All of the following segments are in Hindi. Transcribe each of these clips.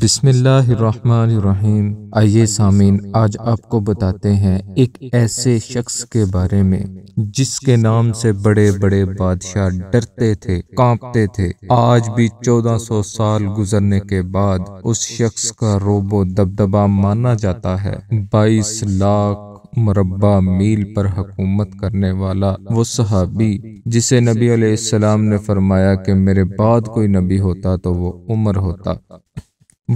बिस्मिल्लाहिर्रहमानिर्रहीम आइए सामीन आज आपको बताते हैं एक ऐसे शख्स के बारे में जिसके नाम से बड़े बड़े बादशाह डरते थे कांपते थे आज भी 1400 साल गुजरने के बाद उस शख्स का रोबो दबदबा माना जाता है 22 लाख मरबा मील पर हकूमत करने वाला वो सहाबी जिसे नबी सलाम ने फरमाया कि मेरे बाद कोई नबी होता तो वो उमर होता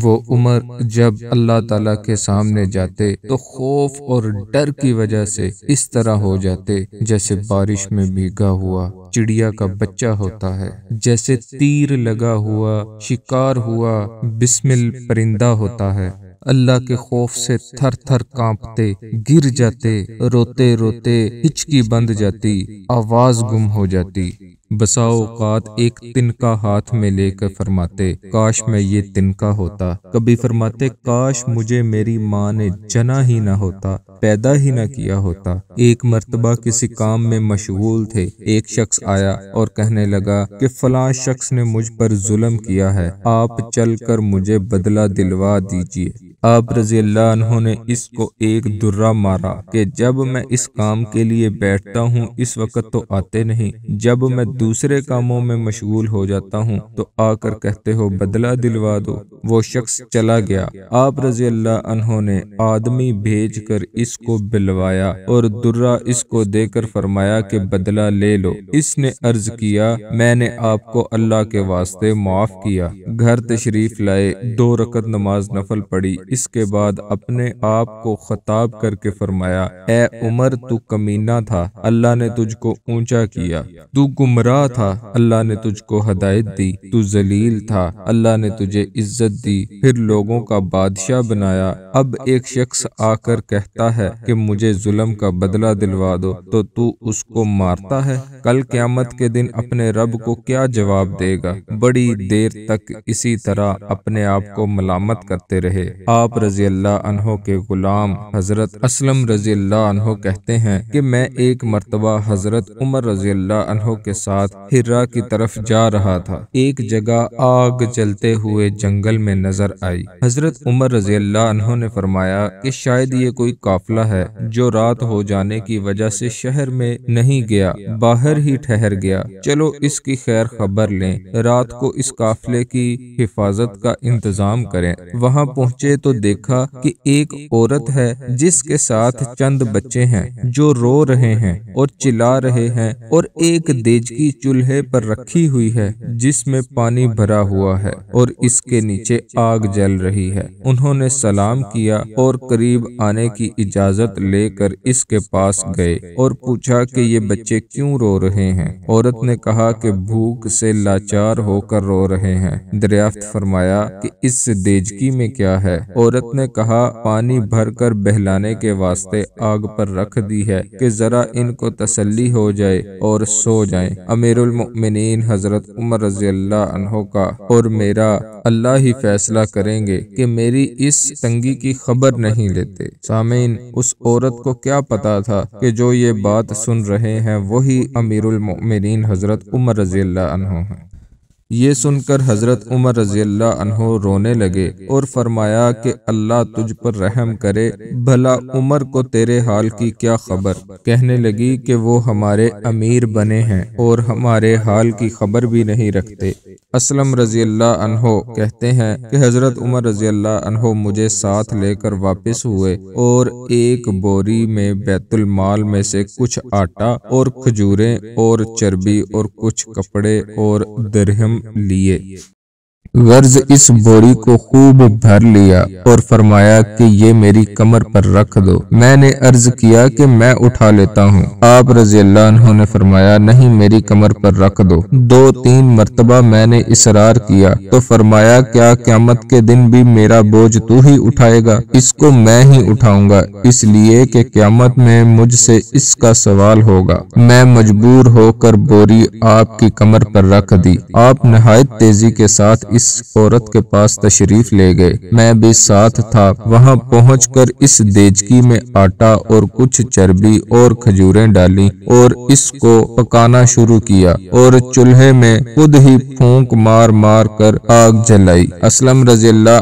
वो उमर जब अल्लाह ताला के सामने जाते तो खौफ और डर की वजह से इस तरह हो जाते जैसे बारिश में भीगा हुआ चिड़िया का बच्चा होता है जैसे तीर लगा हुआ शिकार हुआ बिस्मिल परिंदा होता है अल्लाह के खौफ से थर थर कांपते गिर जाते रोते रोते हिचकी बंद जाती आवाज गुम हो जाती बसाओकात एक तिनका हाथ में लेकर फरमाते काश मैं ये तिनका होता कभी फरमाते काश मुझे मेरी माँ ने जना ही ना होता पैदा ही ना किया होता एक मर्तबा किसी काम में मशगूल थे एक शख्स आया और कहने लगा कि फला शख्स ने मुझ पर जुल्म किया है आप चलकर मुझे बदला दिलवा दीजिए आप रजी अल्लाह ने इसको एक दुर्रा मारा कि जब मैं इस काम के लिए बैठता हूँ इस वक्त तो आते नहीं जब मैं दूसरे कामों में मशगूल हो जाता हूँ तो आकर कहते हो बदला दिलवा दो वो शख्स चला गया आप रजी अल्लाह ने आदमी भेज कर इसको बिलवाया और दुर्रा इसको देकर फरमाया कि बदला ले लो इसने अर्ज किया मैंने आपको अल्लाह के वास्ते माफ किया घर तशरीफ लाए दो रकत नमाज नफल पड़ी इसके बाद अपने आप को खताब करके फरमाया ए उमर तू कमीना था अल्लाह ने तुझको ऊंचा किया तू गुमराह था अल्लाह ने तुझको हदायत दी तू जलील था अल्लाह ने तुझे इज्जत दी फिर लोगों का बादशाह बनाया अब एक शख्स आकर कहता है कि मुझे जुल्म का बदला दिलवा दो तो तू उसको मारता है कल क्यामत के दिन अपने रब को क्या जवाब देगा बड़ी देर तक इसी तरह अपने आप को मलामत करते रहे आप रजी अल्लाह के गुलाम हजरत असलम रजी अल्लाह कहते हैं कि मैं एक मरतबा हजरत उमर रजी अल्लाह के साथ हिर्रा की तरफ जा रहा था एक जगह आग जलते हुए जंगल में नजर आई हजरत उमर रजी अल्लाह ने फरमाया कि शायद ये कोई काफिला है जो रात हो जाने की वजह से शहर में नहीं गया बाहर ही ठहर गया चलो इसकी खैर खबर लें रात को इस काफिले की हिफाजत का इंतजाम करें वहाँ पहुँचे तो तो देखा कि एक औरत है जिसके साथ चंद बच्चे हैं जो रो रहे हैं और चिल्ला रहे हैं और एक देजकी चूल्हे पर रखी हुई है जिसमें पानी भरा हुआ है और इसके नीचे आग जल रही है उन्होंने सलाम किया और करीब आने की इजाजत लेकर इसके पास गए और पूछा कि ये बच्चे क्यों रो रहे हैं औरत ने कहा कि भूख से लाचार होकर रो रहे हैं दरियाफ्त फरमाया कि इस देजकी में क्या है औरत ने कहा पानी भरकर बहलाने के वास्ते आग पर रख दी है कि जरा इनको तसल्ली हो जाए और सो जाएं। अमीरुल मोमिनीन हजरत उमर रजी अल्लाह का और मेरा अल्लाह ही फैसला करेंगे कि मेरी इस तंगी की खबर नहीं लेते सामीन उस औरत को क्या पता था कि जो ये बात सुन रहे हैं वही अमीरुल मोमिनीन हजरत उमर रजी अल्लाह है ये सुनकर हजरत उमर रजील्ला रोने लगे और फरमाया कि अल्लाह तुझ पर रहम करे भला उमर को तेरे हाल की क्या खबर कहने लगी कि वो हमारे अमीर बने हैं और हमारे हाल की खबर भी नहीं रखते असलम रजील्ला कहते हैं कि हजरत उमर रजील्ला मुझे साथ लेकर वापस हुए और एक बोरी में बैतुलमाल में से कुछ आटा और खजूरें और चर्बी और कुछ कपड़े और दरहम 利耶。गर्ज इस बोरी को खूब भर लिया और फरमाया कि ये मेरी कमर पर रख दो मैंने अर्ज किया कि मैं उठा लेता हूँ आप रजी अल्लाह ने फरमाया नहीं मेरी कमर पर रख दो दो तीन मरतबा मैंने इसरार किया तो फरमाया क्या क्यामत के दिन भी मेरा बोझ तू ही उठाएगा इसको मैं ही उठाऊंगा इसलिए कि क्यामत में मुझसे इसका सवाल होगा मैं मजबूर होकर बोरी आपकी कमर पर रख दी आप नहायत तेजी के साथ इस औरत के पास तशरीफ ले गए मैं भी साथ था वहाँ पहुँच कर इस देजकी में आटा और कुछ चर्बी और खजूरें डाली और इसको पकाना शुरू किया और चूल्हे में खुद ही फूंक मार मार कर आग जलाई असलम रजील्ला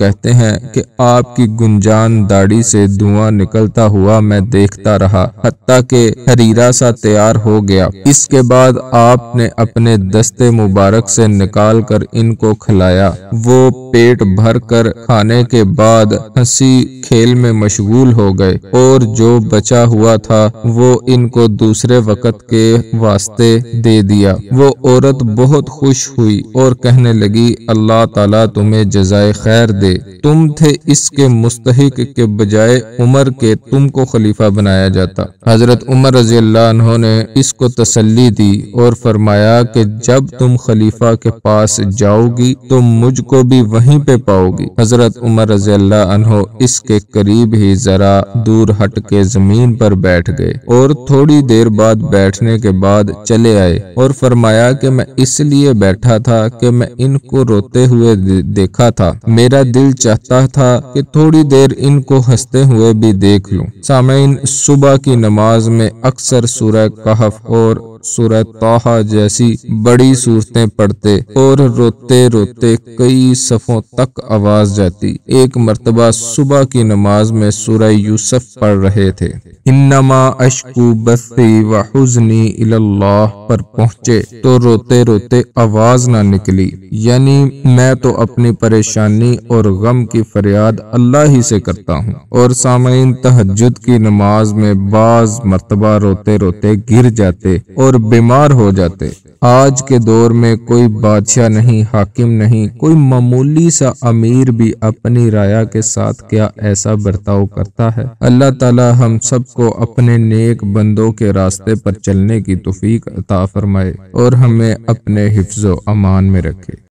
कहते हैं कि आपकी गुंजान दाढ़ी से धुआं निकलता हुआ मैं देखता रहा हती के हरीरा सा तैयार हो गया इसके बाद आपने अपने दस्ते मुबारक से निकाल कर इनको खिलाया वो पेट भर कर खाने के बाद हंसी खेल में मशगूल हो गए और जो बचा हुआ था वो इनको दूसरे वक़्त के वास्ते दे दिया वो औरत बहुत खुश हुई और कहने लगी अल्लाह ताला तुम्हें जजाय खैर दे तुम थे इसके मुस्तहिक के बजाय उमर के तुमको खलीफा बनाया जाता हजरत उमर रजी अल्लाह ने इसको तसल्ली दी और फरमाया कि जब तुम खलीफा के पास जाओगे पाओगी तो मुझको भी वहीं पे पाओगी हजरत उमर रजी अल्लाह इसके करीब ही जरा दूर हट के जमीन पर बैठ गए और थोड़ी देर बाद बैठने के बाद चले आए और फरमाया कि मैं इसलिए बैठा था कि मैं इनको रोते हुए देखा था मेरा दिल चाहता था कि थोड़ी देर इनको हंसते हुए भी देख लूं। सामने सुबह की नमाज में अक्सर सूरह कहफ और सूरत तोहा जैसी बड़ी सूरतें पढ़ते और रोते रोते कई सफ़ों तक आवाज जाती एक मरतबा सुबह की नमाज में सूरह यूसुफ पढ़ रहे थे इन्नमा अशकू बस्ती व हुजनी इल्लाह पर पहुंचे तो रोते रोते आवाज ना निकली यानी मैं तो अपनी परेशानी और गम की फरियाद अल्लाह ही से करता हूँ और सामीन तहजद की नमाज में बाज मरतबा रोते रोते गिर जाते और और बीमार हो जाते आज के दौर में कोई बादशाह नहीं हाकिम नहीं कोई मामूली सा अमीर भी अपनी राया के साथ क्या ऐसा बर्ताव करता है अल्लाह ताला हम सबको अपने नेक बंदों के रास्ते पर चलने की तोफीक अता फरमाए और हमें अपने हिफ्जो अमान में रखे